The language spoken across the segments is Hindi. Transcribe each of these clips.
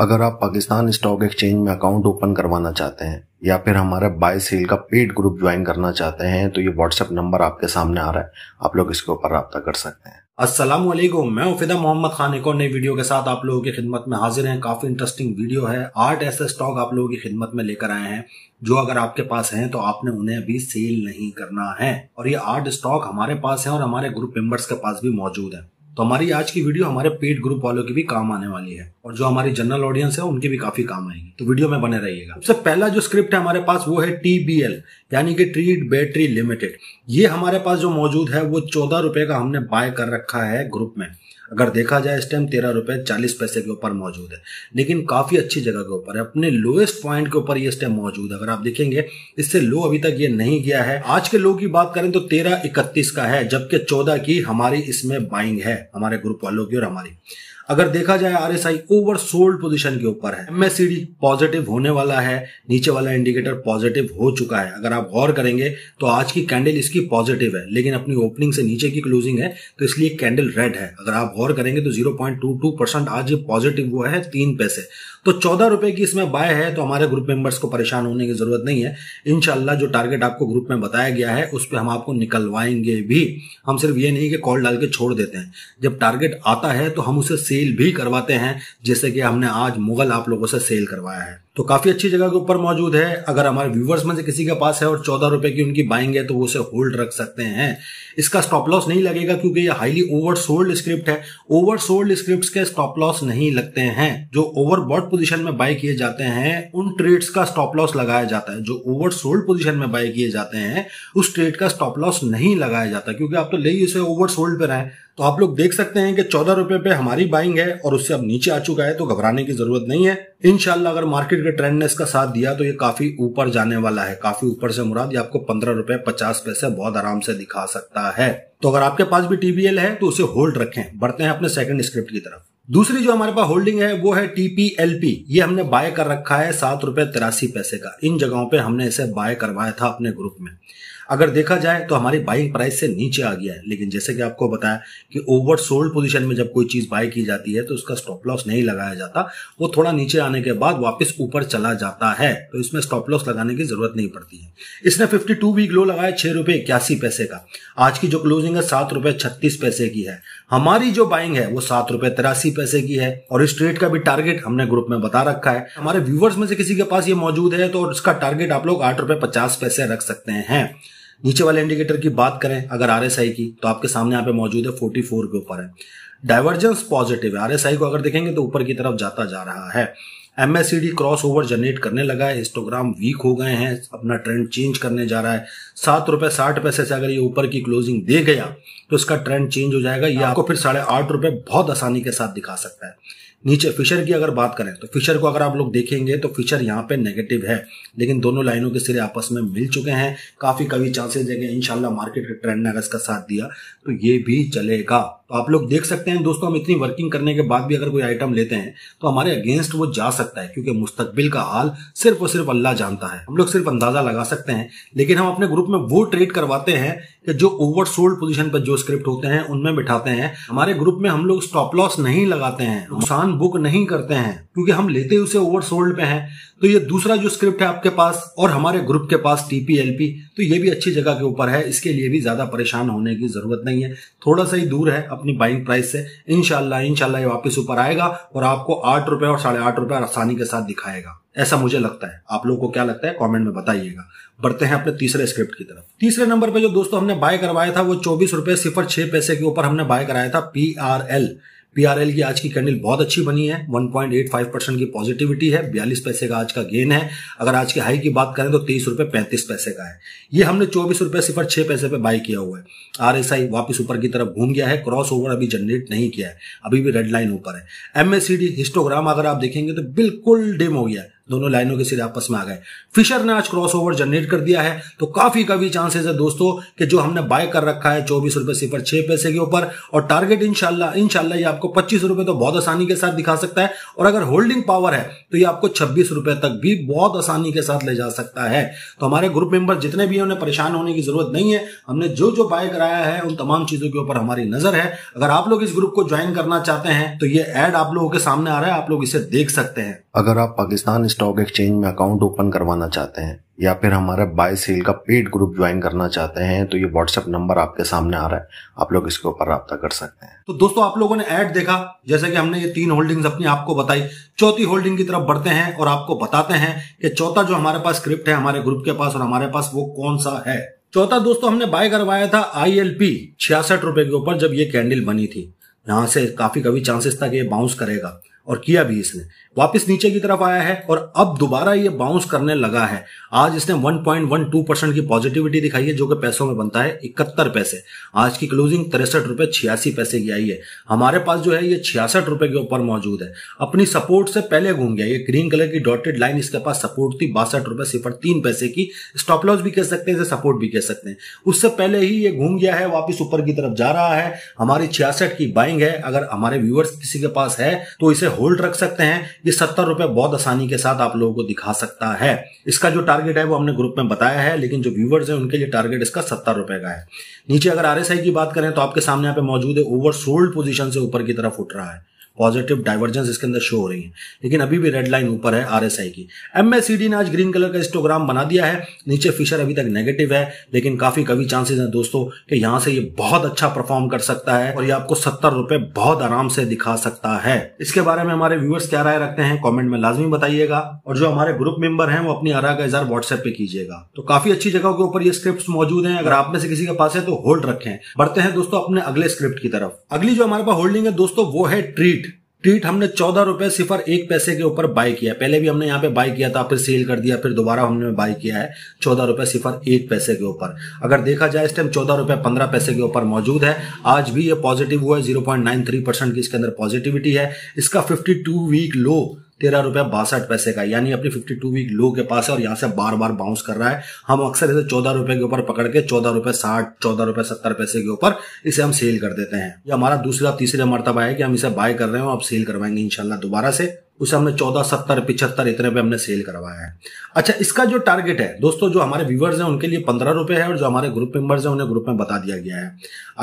अगर आप पाकिस्तान स्टॉक एक्सचेंज में अकाउंट ओपन करवाना चाहते हैं या फिर हमारा बाय सेल का पेड ग्रुप ज्वाइन करना चाहते हैं तो ये व्हाट्सएप नंबर आपके सामने आ रहा है आप लोग इसके ऊपर रब्ता कर सकते हैं असलम मैं उफिदा मोहम्मद खान एक और नई वीडियो के साथ आप लोगों की खिदमत में हाजिर हैं काफ़ी इंटरेस्टिंग वीडियो है आठ ऐसे स्टॉक आप लोगों की खिदमत में लेकर आए हैं जो अगर आपके पास हैं तो आपने उन्हें अभी सेल नहीं करना है और ये आठ स्टॉक हमारे पास हैं और हमारे ग्रुप मेंबर्स के पास भी मौजूद हैं तो हमारी आज की वीडियो हमारे पेड ग्रुप वालों की भी काम आने वाली है और जो हमारी जनरल ऑडियंस है उनके भी काफी काम आएगी तो वीडियो में बने रहिएगा सबसे पहला जो स्क्रिप्ट है हमारे पास वो है टीबीएल यानी कि ट्रीट बैटरी लिमिटेड ये हमारे पास जो मौजूद है वो चौदह रुपए का हमने बाय कर रखा है ग्रुप में अगर देखा जाए इस टाइम तेरह रुपए चालीस पैसे के ऊपर मौजूद है लेकिन काफ़ी अच्छी जगह के ऊपर है अपने लोएस्ट पॉइंट के ऊपर ये इस टाइम मौजूद है अगर आप देखेंगे इससे लो अभी तक ये नहीं गया है आज के लो की बात करें तो तेरह इकतीस का है जबकि चौदह की हमारी इसमें बाइंग है हमारे ग्रुप वालों की और हमारी अगर देखा जाए R S I oversold position के ऊपर है एमएससीडी पॉजिटिव होने वाला है नीचे वाला इंडिकेटर पॉजिटिव हो चुका है अगर आप गौर करेंगे तो आज की कैंडल इसकी पॉजिटिव है लेकिन अपनी ओपनिंग से नीचे की क्लोजिंग है तो इसलिए कैंडल रेड है अगर आप गौर करेंगे तो zero point two two percent आज ये पॉजिटिव हुआ है तीन पैसे तो चौदह रुपए की इसमें बाय है तो हमारे ग्रुप मेंबर्स को परेशान होने की जरूरत नहीं है इनशाला जो टारगेट आपको ग्रुप में बताया गया है उस पर हम आपको निकलवाएंगे भी हम सिर्फ ये नहीं कि कॉल डाल के छोड़ देते हैं जब टारगेट आता है तो हम उसे सेल भी करवाते हैं जैसे कि हमने आज मुगल आप लोगों से सेल करवाया है तो काफी अच्छी जगह के ऊपर मौजूद है अगर हमारे व्यूवर्स में से किसी के पास है और चौदह रुपए की उनकी बाइंग है तो वो उसे होल्ड रख सकते हैं इसका स्टॉप लॉस नहीं लगेगा क्योंकि ये हाईली ओवर सोल्ड स्क्रिप्ट है ओवर सोल्ड स्क्रिप्ट के स्टॉप लॉस नहीं लगते हैं जो ओवर बॉड पोजिशन में बाय किए जाते हैं उन ट्रेड्स का स्टॉप लॉस लगाया जाता है जो ओवर सोल्ड पोजिशन में बाय किए जाते हैं उस ट्रेड का स्टॉप लॉस नहीं लगाया जाता क्योंकि आप तो ले ही उसे ओवर सोल्ड पर रहे तो आप लोग देख सकते हैं कि चौदह रुपए पे हमारी बाइंग है और उससे अब नीचे आ चुका है तो घबराने की जरूरत नहीं है इनशाला अगर मार्केट के ट्रेंड ने इसका साथ दिया तो ये काफी ऊपर जाने वाला है काफी ऊपर से मुराद ये आपको पंद्रह रुपए पचास पैसे बहुत आराम से दिखा सकता है तो अगर आपके पास भी टीबीएल है तो उसे होल्ड रखें बढ़ते हैं अपने सेकंड स्क्रिप्ट की तरफ दूसरी जो हमारे पास होल्डिंग है वो है टीपीएलपी ये हमने बाय कर रखा है सात रुपए तिरासी पैसे का इन जगहों पे हमने इसे बाय करवाया था अपने ग्रुप में अगर देखा जाए तो हमारी बाइंग प्राइस से नीचे आ गया है लेकिन जैसे कि आपको बताया कि ओवर सोल्ड पोजिशन में जब कोई चीज़ बाय की जाती है तो उसका स्टॉप लॉस नहीं लगाया जाता वो थोड़ा नीचे आने के बाद वापस ऊपर चला जाता है तो इसमें स्टॉप लॉस लगाने की जरूरत नहीं पड़ती है इसने फिफ्टी टू वीक लो लगाया छह रुपए इक्यासी पैसे का आज की जो क्लोजिंग है सात रुपए छत्तीस पैसे की है हमारी जो बाइंग है वो सात रुपए तिरासी पैसे की है और इस ट्रेड का भी टारगेट हमने ग्रुप में बता रखा है हमारे व्यूवर्स में से किसी के पास ये मौजूद है तो इसका टारगेट आप लोग आठ रुपए पचास पैसे रख सकते हैं नीचे वाले इंडिकेटर की बात करें अगर आर की तो आपके सामने यहाँ पे मौजूद है फोर्टी फोर के ऊपर है डायवर्जेंस पॉजिटिव है आर को अगर देखेंगे तो ऊपर की तरफ जाता जा रहा है एमएससीडी क्रॉस ओवर जनरेट करने लगा है हिस्टोग्राम वीक हो गए हैं अपना ट्रेंड चेंज करने जा रहा है सात रुपए साठ पैसे से अगर ये ऊपर की क्लोजिंग दे गया तो इसका ट्रेंड चेंज हो जाएगा ये आपको फिर साढ़े आठ रुपए बहुत आसानी के साथ दिखा सकता है नीचे फिशर की अगर बात करें तो फिशर को अगर आप लोग देखेंगे तो फिशर यहाँ पे नेगेटिव है लेकिन दोनों लाइनों के सिरे आपस में मिल चुके हैं काफ़ी कभी चांसेस देंगे इनशाला मार्केट के ट्रेंड ने अगर इसका साथ दिया तो ये भी चलेगा तो आप लोग देख सकते हैं दोस्तों हम इतनी वर्किंग करने के बाद भी अगर कोई आइटम लेते हैं तो हमारे अगेंस्ट वो जा सकता है क्योंकि मुस्तकबिल का हाल सिर्फ और सिर्फ अल्लाह जानता है हम लोग सिर्फ अंदाजा लगा सकते हैं लेकिन हम अपने ग्रुप में वो ट्रेड करवाते हैं कि जो ओवर सोल्ड पोजिशन पर जो स्क्रिप्ट होते हैं उनमें बिठाते हैं हमारे ग्रुप में हम लोग स्टॉप लॉस नहीं लगाते हैं नुकसान बुक नहीं करते हैं क्योंकि हम लेते उसे ओवर सोल्ड पे हैं तो ये दूसरा जो स्क्रिप्ट है आपके पास और हमारे ग्रुप के पास टीपीएलपी तो ये भी अच्छी जगह के ऊपर है इसके लिए भी ज़्यादा परेशान होने की ज़रूरत नहीं है थोड़ा सा ही दूर है अपनी बाइंग प्राइस से इनशाला इनशाला ये वापस ऊपर आएगा और आपको आठ रुपए और साढ़े आठ रुपए आसानी के साथ दिखाएगा ऐसा मुझे लगता है आप लोगों को क्या लगता है कमेंट में बताइएगा बढ़ते हैं अपने तीसरे स्क्रिप्ट की तरफ तीसरे नंबर पे जो दोस्तों हमने बाय करवाया था वो चौबीस रुपए सिफर छह पैसे के ऊपर हमने बाय कराया था पी आर एल पीआरएल की आज की कैंडल बहुत अच्छी बनी है 1.85 परसेंट की पॉजिटिविटी है बयालीस पैसे का आज का गेन है अगर आज के हाई की बात करें तो तेईस रुपए पैंतीस पैसे का है ये हमने चौबीस रुपए सिफर छह पैसे पे बाय किया हुआ है आरएसआई वापस ऊपर की तरफ घूम गया है क्रॉस ओवर अभी जनरेट नहीं किया है अभी भी रेड लाइन ऊपर है एमएससीडी हिस्टोग्राम अगर आप देखेंगे तो बिल्कुल डिम हो गया है दोनों लाइनों के सिरे आपस में आ गए फिशर ने आज क्रॉसओवर जनरेट कर दिया है तो काफी काफी चांसेस है दोस्तों कि जो हमने बाय कर रखा है चौबीस रुपए सिफर छह पैसे के ऊपर और टारगेट इनशाला इनशाला आपको पच्चीस रुपए तो बहुत आसानी के साथ दिखा सकता है और अगर होल्डिंग पावर है तो ये आपको छब्बीस रुपए तक भी बहुत आसानी के साथ ले जा सकता है तो हमारे ग्रुप मेंबर जितने भी उन्हें परेशान होने की जरूरत नहीं है हमने जो जो बाय कराया है उन तमाम चीजों के ऊपर हमारी नजर है अगर आप लोग इस ग्रुप को ज्वाइन करना चाहते हैं तो ये एड आप लोगों के सामने आ रहा है आप लोग इसे देख सकते हैं अगर आप पाकिस्तान स्टॉक एक्सचेंज में अकाउंट ओपन करवाना चाहते हैं या फिर हमारा बाय सेल का पेड ग्रुप ज्वाइन करना चाहते हैं तो ये व्हाट्सएप नंबर आपके सामने आ रहा है आप लोग इसके ऊपर रहा कर सकते हैं तो दोस्तों आप लोगों ने ऐड देखा जैसे कि हमने ये तीन होल्डिंग्स अपनी आपको बताई चौथी होल्डिंग की तरफ बढ़ते हैं और आपको बताते हैं कि चौथा जो हमारे पास स्क्रिप्ट है हमारे ग्रुप के पास और हमारे पास वो कौन सा है चौथा दोस्तों हमने बाय करवाया था आई एल पी छियासठ रुपए के ऊपर जब ये कैंडल बनी थी यहां से काफी कभी चांसेस था कि ये बाउंस करेगा और किया भी इसने वापस नीचे की तरफ आया है और अब दोबारा ये बाउंस करने लगा है आज इसने 1.12 परसेंट की पॉजिटिविटी दिखाई है जो कि पैसों में बनता है इकहत्तर पैसे आज की क्लोजिंग तिरसठ रुपए छियासी पैसे की आई है हमारे पास जो है ये छियासठ रुपए के ऊपर मौजूद है अपनी सपोर्ट से पहले घूम गया ये ग्रीन कलर की डॉटेड लाइन इसके पास सपोर्ट थी बासठ रुपए सिफर तीन पैसे की स्टॉप लॉस भी कह सकते हैं सपोर्ट भी कह सकते हैं उससे पहले ही ये घूम गया है वापिस ऊपर की तरफ जा रहा है हमारी छियासठ की बाइंग है अगर हमारे व्यूअर्स किसी के पास है तो इसे होल्ड रख सकते हैं ये सत्तर रुपए बहुत आसानी के साथ आप लोगों को दिखा सकता है इसका जो टारगेट है वो हमने ग्रुप में बताया है लेकिन जो व्यूवर्स हैं उनके लिए टारगेट इसका सत्तर रुपए का है नीचे अगर आरएसआई की बात करें तो आपके सामने यहाँ पे मौजूद है ओवर सोल्ड पोजिशन से ऊपर की तरफ उठ रहा है पॉजिटिव डाइवर्जेंस इसके अंदर शो हो रही है लेकिन अभी भी रेड लाइन ऊपर है आरएसआई की एमएससीडी ने आज ग्रीन कलर का स्टोग्राम बना दिया है नीचे फिशर अभी तक नेगेटिव है लेकिन काफी कभी चांसेस हैं दोस्तों कि यहाँ से ये बहुत अच्छा परफॉर्म कर सकता है और ये आपको सत्तर रुपए बहुत आराम से दिखा सकता है इसके बारे में हमारे व्यूअर्स क्या राय रखते हैं कॉमेंट में लाजमी बताइएगा और जो हमारे ग्रुप मेंबर है वो अपनी आरा का इजहार व्हाट्सएप पे कीजिएगा तो काफी अच्छी जगह के ऊपर ये स्क्रिप्ट मौजूद है अगर आप में से किसी के पास है तो होल्ड रखें बढ़ते हैं दोस्तों अपने अगले स्क्रिप्ट की तरफ अगली जो हमारे पास होल्डिंग है दोस्तों वो है ट्रीट ट्वीट हमने चौदह रुपए सिफर एक पैसे के ऊपर बाय किया पहले भी हमने यहाँ पे बाय किया था फिर सेल कर दिया फिर दोबारा हमने बाय किया है चौदह रुपए सिफर एक पैसे के ऊपर अगर देखा जाए इस टाइम चौदह रुपए पंद्रह पैसे के ऊपर मौजूद है आज भी ये पॉजिटिव हुआ है zero point nine three percent की इसके अंदर पॉजिटिविटी है इसका फिफ्टी टू वीक लो तेरह रुपए बासठ पैसे का यानी अपनी फिफ्टी टू वीक लो के पास है और यहाँ से बार बार बाउंस कर रहा है हम अक्सर इसे चौदह रुपए के ऊपर पकड़ के चौदह रुपए साठ चौदह रुपए सत्तर पैसे के ऊपर इसे हम सेल कर देते हैं ये हमारा दूसरा तीसरे मरतबा है कि हम इसे बाय कर रहे हो आप सेल करवाएंगे इनशाला दोबारा से उसे हमने चौदह सत्तर पिछहत्तर इतने पे हमने सेल करवाया है अच्छा इसका जो टारगेट है दोस्तों जो हमारे व्यूवर्स हैं उनके लिए पंद्रह रुपए है और जो हमारे ग्रुप मेंबर्स हैं उन्हें ग्रुप में बता दिया गया है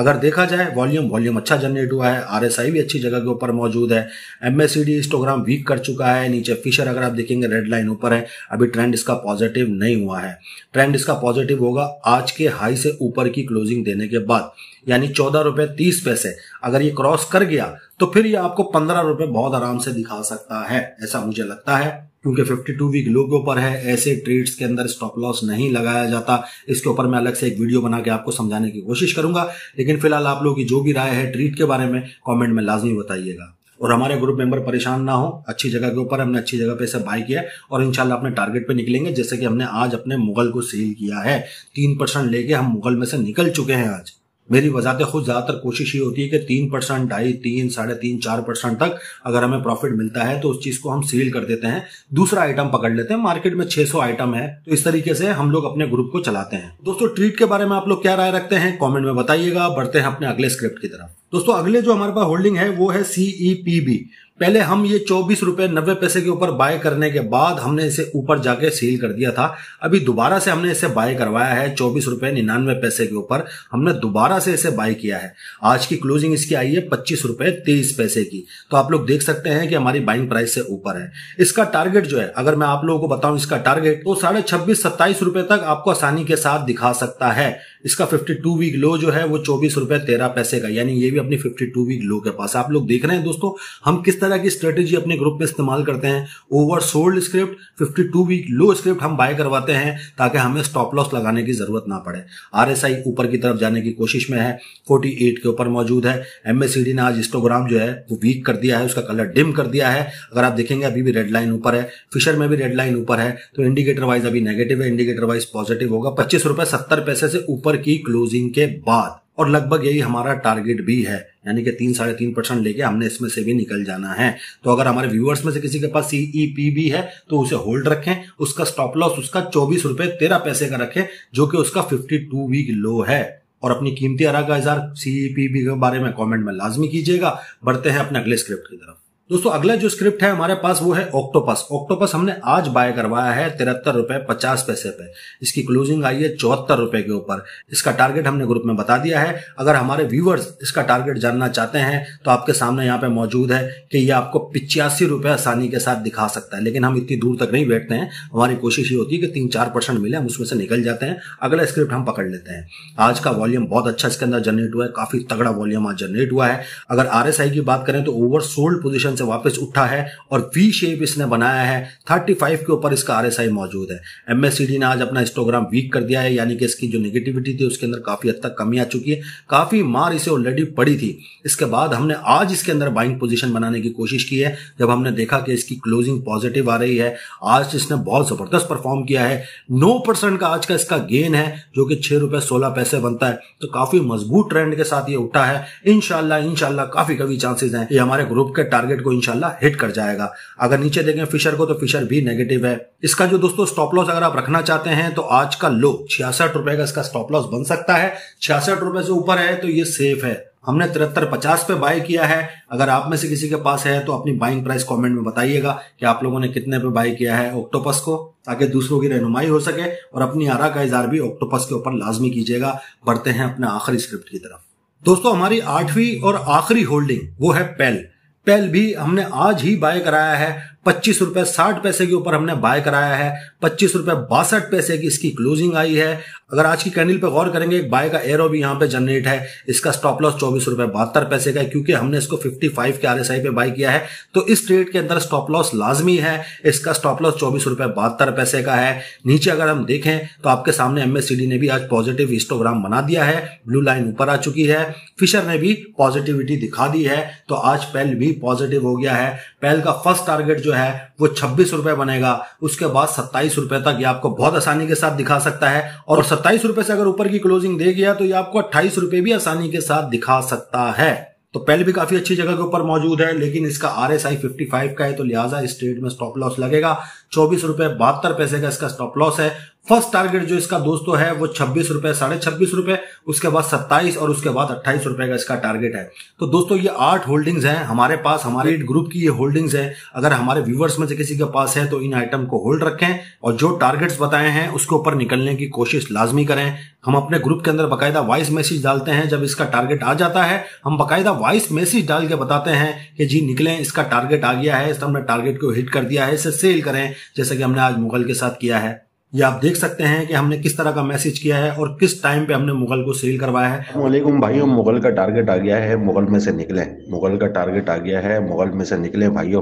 अगर देखा जाए वॉल्यूम वॉल्यूम अच्छा जनरेट हुआ है आर भी अच्छी जगह के ऊपर मौजूद है एम एस इंस्टोग्राम वीक कर चुका है नीचे फिशर अगर आप देखेंगे रेड लाइन ऊपर है अभी ट्रेंड इसका पॉजिटिव नहीं हुआ है ट्रेंड इसका पॉजिटिव होगा आज के हाई से ऊपर की क्लोजिंग देने के बाद यानी चौदह रुपये तीस पैसे अगर ये क्रॉस कर गया तो फिर ये आपको पंद्रह रुपए बहुत आराम से दिखा सकता है ऐसा मुझे लगता है क्योंकि 52 वीक लो के ऊपर है ऐसे ट्रेड्स के अंदर स्टॉप लॉस नहीं लगाया जाता इसके ऊपर मैं अलग से एक वीडियो बना के आपको समझाने की कोशिश करूंगा लेकिन फिलहाल आप लोगों की जो भी राय है ट्रीट के बारे में कमेंट में लाजमी बताइएगा और हमारे ग्रुप मेंबर परेशान ना हो अच्छी जगह के ऊपर हमने अच्छी जगह पे से बाय किया और इंशाल्लाह अपने टारगेट पे निकलेंगे जैसे कि हमने आज अपने मुगल को सेल किया है तीन परसेंट लेके हम मुगल में से निकल चुके हैं आज मेरी वजात खुद ज़्यादातर कोशिश ये होती है कि तीन परसेंट ढाई तीन साढ़े तीन चार परसेंट तक अगर हमें प्रॉफिट मिलता है तो उस चीज़ को हम सील कर देते हैं दूसरा आइटम पकड़ लेते हैं मार्केट में 600 आइटम है तो इस तरीके से हम लोग अपने ग्रुप को चलाते हैं दोस्तों ट्रीट के बारे में आप लोग क्या राय रखते हैं कॉमेंट में बताइएगा बढ़ते हैं अपने अगले स्क्रिप्ट की तरफ दोस्तों अगले जो हमारे पास होल्डिंग है वो है बी पहले हम ये चौबीस रुपए नब्बे पैसे के ऊपर बाय करने के बाद हमने इसे ऊपर जाके सील कर दिया था अभी दोबारा से हमने इसे बाय करवाया है चौबीस रुपए निन्यानवे पैसे के ऊपर हमने दोबारा से इसे बाय किया है आज की क्लोजिंग इसकी आई है पच्चीस रुपए तेईस पैसे की तो आप लोग देख सकते हैं कि हमारी बाइंग प्राइस से ऊपर है इसका टारगेट जो है अगर मैं आप लोगों को बताऊं इसका टारगेट तो साढ़े छब्बीस सत्ताईस रुपए तक आपको आसानी के साथ दिखा सकता है इसका 52 वीक लो जो है वो चौबीस रुपए तेरह पैसे का यानी ये भी अपनी 52 वीक लो के पास आप लोग देख रहे हैं दोस्तों हम किस तरह की स्ट्रेटेजी अपने ग्रुप में इस्तेमाल करते हैं oversold script 52 week low script हम बाय करवाते हैं ताकि हमें स्टॉप लॉस लगाने की जरूरत ना पड़े आर ऊपर की तरफ जाने की कोशिश में है फोर्टी के ऊपर मौजूद है एमएससीडी ने आज इंस्टोग्राम जो है वो वीक कर दिया है उसका कलर डिम कर दिया है अगर आप देखेंगे अभी भी रेड लाइन ऊपर है फिशर में भी रेड लाइन ऊपर है तो इंडिकेटर वाइज अभी नेगेटिव है इंडिकेटर वाइज पॉजिटिव होगा पच्चीस रुपए सत्तर पैसे से ऊपर अक्टूबर की क्लोजिंग के बाद और लगभग यही हमारा टारगेट भी है यानी कि तीन साढ़े तीन परसेंट लेके हमने इसमें से भी निकल जाना है तो अगर हमारे व्यूअर्स में से किसी के पास सीईपी e भी है तो उसे होल्ड रखें उसका स्टॉप लॉस उसका चौबीस रुपए तेरह पैसे का रखें जो कि उसका फिफ्टी टू वीक लो है और अपनी कीमती अरा का इजार सीईपी e के बारे में कॉमेंट में लाजमी कीजिएगा बढ़ते हैं अपने अगले स्क्रिप्ट की तरफ दोस्तों अगला जो स्क्रिप्ट है हमारे पास वो है ऑक्टोपस ऑक्टोपस हमने आज बाय करवाया है तिरहत्तर रुपए पचास पैसे पे इसकी क्लोजिंग आई है चौहत्तर रुपए के ऊपर इसका टारगेट हमने ग्रुप में बता दिया है अगर हमारे व्यूवर्स इसका टारगेट जानना चाहते हैं तो आपके सामने यहाँ पे मौजूद है कि ये आपको पिचासी रुपए आसानी के साथ दिखा सकता है लेकिन हम इतनी दूर तक नहीं बैठते हैं हमारी कोशिश ये होती है कि तीन चार परसेंट मिले हम उसमें से निकल जाते हैं अगला स्क्रिप्ट हम पकड़ लेते हैं आज का वॉल्यूम बहुत अच्छा इसके अंदर जनरेट हुआ है काफी तगड़ा वॉल्यूम आज जनरेट हुआ है अगर आर की बात करें तो ओवर सोल्ड पोजिशन डिप्रेशन से वापस उठा है और वी शेप इसने बनाया है 35 के ऊपर इसका आरएसआई मौजूद है एमएससीडी ने आज अपना स्टोग्राम वीक कर दिया है यानी कि इसकी जो निगेटिविटी थी उसके अंदर काफी हद तक कमी आ चुकी है काफी मार इसे ऑलरेडी पड़ी थी इसके बाद हमने आज इसके अंदर बाइंग पोजिशन बनाने की कोशिश की है जब हमने देखा कि इसकी क्लोजिंग पॉजिटिव आ रही है आज इसने बहुत जबरदस्त परफॉर्म किया है नौ परसेंट का आज का इसका गेन है जो कि छह रुपए सोलह पैसे बनता है तो काफी मजबूत ट्रेंड के साथ ये उठा है इनशाला इनशाला काफी कभी चांसेस हैं ये हमारे ग्रुप के टारगेट को इंशाल्लाह हिट कर जाएगा अगर नीचे देखें फिशर को तो फिशर भी नेगेटिव है इसका जो दोस्तों स्टॉप लॉस अगर आप रखना चाहते हैं तो आज का लो छियासठ रुपए का इसका स्टॉप लॉस बन सकता है छियासठ रुपए से ऊपर है तो ये सेफ है हमने तिहत्तर पचास पे बाय किया है अगर आप में से किसी के पास है तो अपनी बाइंग प्राइस कमेंट में बताइएगा कि आप लोगों ने कितने पे बाय किया है ऑक्टोपस को ताकि दूसरों की रहनुमाई हो सके और अपनी आरा का इजहार भी ऑक्टोपस के ऊपर लाजमी कीजिएगा बढ़ते हैं अपने आखिरी स्क्रिप्ट की तरफ दोस्तों हमारी आठवीं और आखिरी होल्डिंग वो है पेल पेल भी हमने आज ही बाय कराया है पच्चीस रुपए साठ पैसे के ऊपर हमने बाय कराया है पच्चीस रुपए बासठ पैसे की इसकी क्लोजिंग आई है अगर आज की कैंडल पे गौर करेंगे एक बाय का एरो भी यहाँ पे जनरेट है इसका स्टॉप लॉस चौबीस रुपए बहत्तर पैसे का है क्योंकि हमने इसको 55 के आरएसआई पे बाय किया है तो इस ट्रेड के अंदर स्टॉप लॉस लाजमी है इसका स्टॉप लॉस चौबीस रुपए बहत्तर पैसे का है नीचे अगर हम देखें तो आपके सामने एमएससीडी ने भी आज पॉजिटिव हिस्टोग्राम बना दिया है ब्लू लाइन ऊपर आ चुकी है फिशर ने भी पॉजिटिविटी दिखा दी है तो आज पेल भी पॉजिटिव हो गया है पेल का फर्स्ट टारगेट जो है वो छब्बीस रुपए बनेगा उसके बाद सत्ताईस रुपए तक ये आपको बहुत आसानी के साथ दिखा सकता है और सत्ताईस रुपए से अगर ऊपर की क्लोजिंग दे गया तो ये आपको अट्ठाईस रुपए भी आसानी के साथ दिखा सकता है तो पहले भी काफी अच्छी जगह के ऊपर मौजूद है लेकिन इसका R S I fifty five का है तो लिहाजा इस ट्रेड में स्टॉप लॉस लगेगा चौबीस रुपए बहत्तर पैसे का इसका स्टॉप लॉस है फर्स्ट टारगेट जो इसका दोस्तों तो है वो छब्बीस रुपए साढ़े छब्बीस रुपए उसके बाद सत्ताईस और उसके बाद अट्ठाईस रुपए का इसका टारगेट है तो दोस्तों ये आठ होल्डिंग्स हैं हमारे पास हमारे ग्रुप की ये होल्डिंग्स है अगर हमारे व्यूवर्स में से किसी के पास है तो इन आइटम को होल्ड रखें और जो टारगेट्स बताए हैं उसके ऊपर निकलने की कोशिश लाजमी करें हम अपने ग्रुप के अंदर बाकायदा वॉइस मैसेज डालते हैं जब इसका टारगेट आ जाता है हम बाकायदा वॉइस मैसेज डाल के बताते हैं कि जी निकलें इसका टारगेट आ गया है हमने टारगेट को हिट कर दिया है इसे सेल करें जैसे कि हमने आज मुगल के साथ किया है ये आप देख सकते हैं कि हमने किस तरह का मैसेज किया है और किस टाइम पे हमने मुगल को सील करवाया है वालेकुम भाइयों मुगल का टारगेट आ गया है मुगल में से निकले मुगल का टारगेट आ गया है मुगल में से निकले भाइयों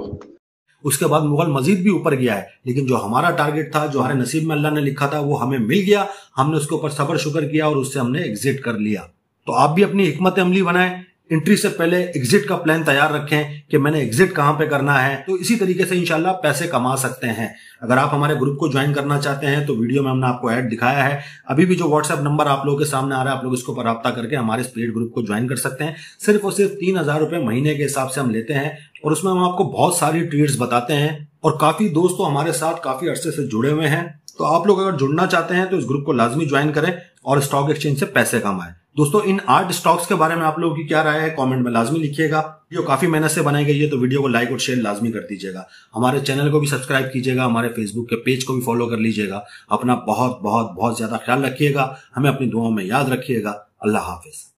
उसके बाद मुगल मजीद भी ऊपर गया है लेकिन जो हमारा टारगेट था जो हमारे नसीब में अल्लाह ने लिखा था वो हमें मिल गया हमने उसके ऊपर सबर शुक्र किया और उससे हमने एग्जिट कर लिया तो आप भी अपनी हमत अमली बनाए एंट्री से पहले एग्जिट का प्लान तैयार रखें कि मैंने एग्जिट कहाँ पे करना है तो इसी तरीके से इंशाल्लाह पैसे कमा सकते हैं अगर आप हमारे ग्रुप को ज्वाइन करना चाहते हैं तो वीडियो में हमने आपको ऐड दिखाया है अभी भी जो व्हाट्सएप नंबर आप लोगों के सामने आ रहा है आप लोग इसको पर रब्ता करके हमारे स्पीड ग्रुप को ज्वाइन कर सकते हैं सिर्फ और सिर्फ तीन हजार रुपए महीने के हिसाब से हम लेते हैं और उसमें हम आपको बहुत सारी ट्रीट्स बताते हैं और काफी दोस्त तो हमारे साथ काफी अरसे से जुड़े हुए हैं तो आप लोग अगर जुड़ना चाहते हैं तो इस ग्रुप को लाजमी ज्वाइन करें और स्टॉक एक्सचेंज से पैसे कमाएं दोस्तों इन आठ स्टॉक्स के बारे में आप लोगों की क्या राय है कमेंट में लाजमी लिखिएगा वीडियो काफी मेहनत से बनाई गई है तो वीडियो को लाइक और शेयर लाजमी कर दीजिएगा हमारे चैनल को भी सब्सक्राइब कीजिएगा हमारे फेसबुक के पेज को भी फॉलो कर लीजिएगा अपना बहुत बहुत बहुत ज्यादा ख्याल रखिएगा हमें अपनी दुआओं में याद रखिएगा अल्लाह हाफिज